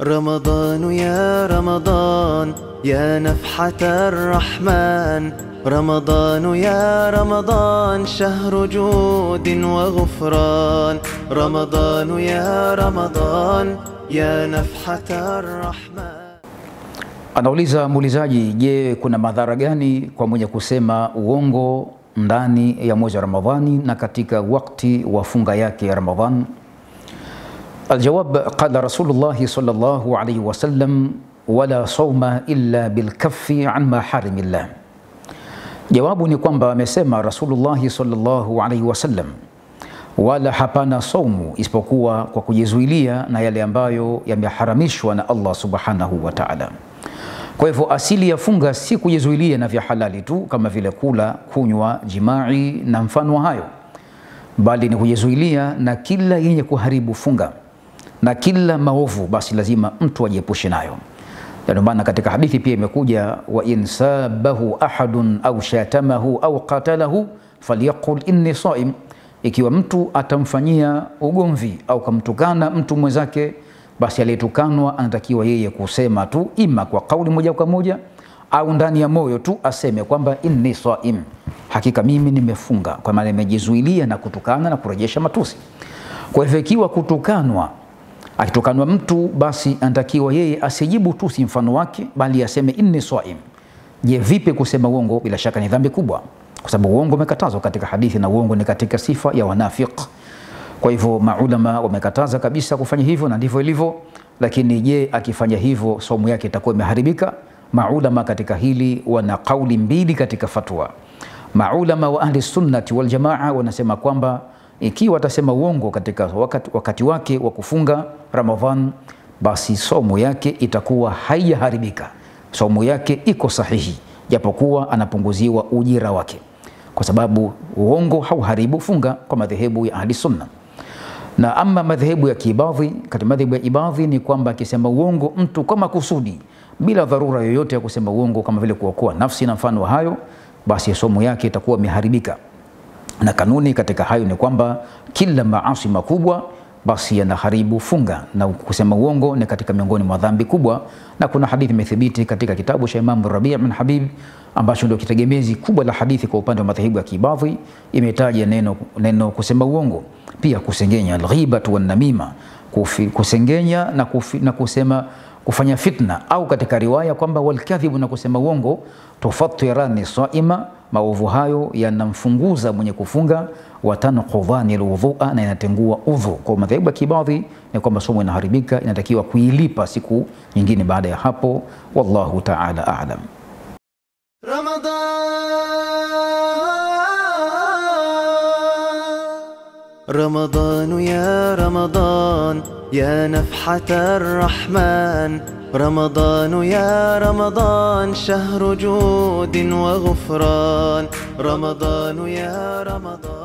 رمضان يا رمضان يا نفحة الرحمن رمضان يا رمضان شهر جود وغفران رمضان يا رمضان يا نفحة الرحمن Anauliza muulizaji, je, kuna madhara gani kwa mwenye kusema uongo ndani ya mwezi wa Ramadhani na katika wakati wa funga yake ya Ramadhan. Aljawab, qala Rasulullah sallallahu alayhi wasallam wala sauma illa bilkaffi an maharimillah. Jawabu ni kwamba amesema rasulullahi sallallahu alayhi wasallam, wala hapana saumu isipokuwa kwa kujizuilia na yale ambayo yameharamishwa na Allah subhanahu wa ta'ala. Kwa hivyo asili ya funga si kujizuilia na vya halali tu kama vile kula, kunywa, jimai na mfano hayo, bali ni kujizuilia na kila yenye kuharibu funga na kila maovu, basi lazima mtu ajiepushe nayo. Ndio maana katika hadithi pia imekuja wa insabahu ahadun au shatamahu au qatalahu falyaqul inni saim, ikiwa mtu atamfanyia ugomvi au kamtukana mtu mwenzake basi aliyetukanwa anatakiwa yeye kusema tu ima kwa kauli moja kwa moja au ndani ya moyo tu aseme kwamba inni saim, hakika mimi nimefunga, kwa maana nimejizuilia na kutukana na kurejesha matusi. Kwa hivyo ikiwa kutukanwa, akitukanwa mtu, basi anatakiwa yeye asijibu tusi mfano wake, bali aseme inni saim. Je, vipi kusema uongo? Bila shaka ni dhambi kubwa, kwa sababu uongo umekatazwa katika hadithi, na uongo ni katika sifa ya wanafiki. Kwa hivyo maulama wamekataza kabisa kufanya hivyo na ndivyo ilivyo. Lakini je, akifanya hivyo saumu yake itakuwa imeharibika? Maulama katika hili wana kauli mbili katika fatwa. Maulama wa ahli sunnati wal jamaa wanasema kwamba ikiwa atasema uongo katika wakati, wakati wake wa kufunga Ramadhan, basi somo yake itakuwa haijaharibika, somo yake iko sahihi, japokuwa anapunguziwa ujira wake, kwa sababu uongo hauharibu funga kwa madhehebu ya ahli sunna. Na ama madhehebu ya Kiibadhi, katika madhehebu ya Ibadhi ni kwamba akisema uongo mtu kwa makusudi bila dharura yoyote ya kusema uongo kama vile kuokoa nafsi na mfano wa hayo, basi somo yake itakuwa imeharibika. Na kanuni katika hayo ni kwamba kila maasi makubwa basi yanaharibu funga na kusema uongo ni katika miongoni mwa dhambi kubwa, na kuna hadithi imethibiti katika kitabu cha Imam Rabi' bin Habib ambacho ndio kitegemezi kubwa la hadithi kwa upande wa madhehebu ya Kiibadhi, imetaja neno, neno kusema uongo, pia kusengenya, alghibatu wanamima kusengenya na, kufi, na kusema kufanya fitna, au katika riwaya kwamba walkadhibu, na kusema uongo, tufatirani saima, maovu hayo yanamfunguza mwenye kufunga, watanqudhani lwudhua, na inatengua udhu. Kwa madhehebu ya kibadhi ni kwamba somo inaharibika, inatakiwa kuilipa siku nyingine baada ya hapo. Wallahu taala alam. Ramadan رمضان يا رمضان يا نفحة الرحمن رمضان يا رمضان شهر جود وغفران رمضان يا رمضان